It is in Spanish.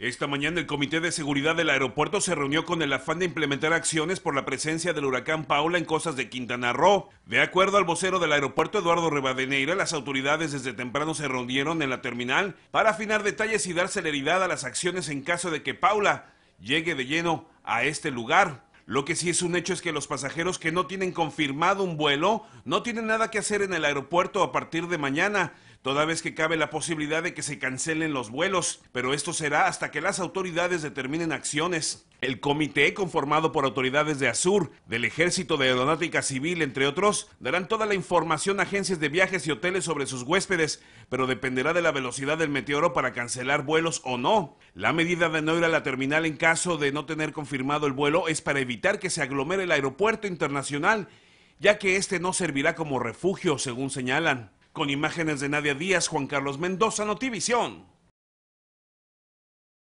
Esta mañana el Comité de Seguridad del Aeropuerto se reunió con el afán de implementar acciones por la presencia del huracán Paula en costas de Quintana Roo. De acuerdo al vocero del aeropuerto Eduardo Rebadeneira, las autoridades desde temprano se rondieron en la terminal para afinar detalles y dar celeridad a las acciones en caso de que Paula llegue de lleno a este lugar. Lo que sí es un hecho es que los pasajeros que no tienen confirmado un vuelo no tienen nada que hacer en el aeropuerto a partir de mañana, toda vez que cabe la posibilidad de que se cancelen los vuelos, pero esto será hasta que las autoridades determinen acciones. El comité, conformado por autoridades de ASUR, del Ejército de Aeronáutica Civil, entre otros, darán toda la información a agencias de viajes y hoteles sobre sus huéspedes, pero dependerá de la velocidad del meteoro para cancelar vuelos o no. La medida de no ir a la terminal en caso de no tener confirmado el vuelo es para evitar que se aglomere el aeropuerto internacional, ya que este no servirá como refugio, según señalan. Con imágenes de Nadia Díaz, Juan Carlos Mendoza, Notivisión.